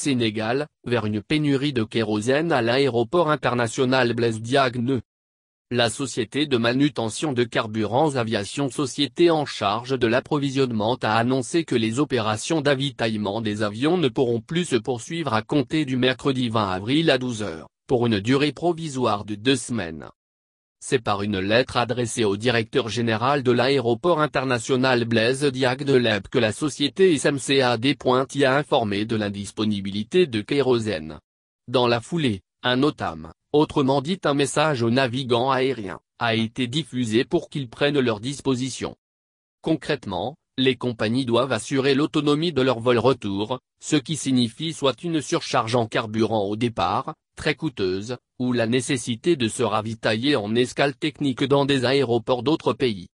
Sénégal, vers une pénurie de kérosène à l'aéroport international Blaise Diagne. La société de manutention de carburants aviation société en charge de l'approvisionnement a annoncé que les opérations d'avitaillement des avions ne pourront plus se poursuivre à compter du mercredi 20 avril à 12h, pour une durée provisoire de deux semaines. C'est par une lettre adressée au directeur général de l'aéroport international Blaise Diac de Leb que la société SMCAD y a informé de l'indisponibilité de kérosène. Dans la foulée, un OTAM, autrement dit un message aux navigants aériens, a été diffusé pour qu'ils prennent leurs dispositions. Concrètement, les compagnies doivent assurer l'autonomie de leur vol retour, ce qui signifie soit une surcharge en carburant au départ, très coûteuse, ou la nécessité de se ravitailler en escale technique dans des aéroports d'autres pays.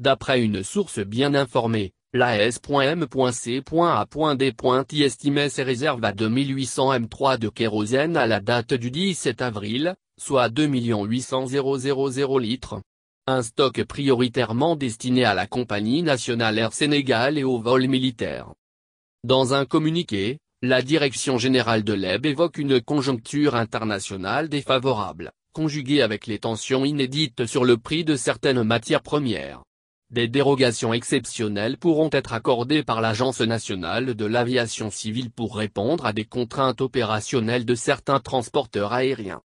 D'après une source bien informée, l'AS.M.C.A.D.I estimait ses réserves à 2800 M3 de kérosène à la date du 17 avril, soit 2 800 000 litres un stock prioritairement destiné à la compagnie nationale Air Sénégal et aux vols militaires. Dans un communiqué, la direction générale de l'EB évoque une conjoncture internationale défavorable, conjuguée avec les tensions inédites sur le prix de certaines matières premières. Des dérogations exceptionnelles pourront être accordées par l'Agence nationale de l'aviation civile pour répondre à des contraintes opérationnelles de certains transporteurs aériens.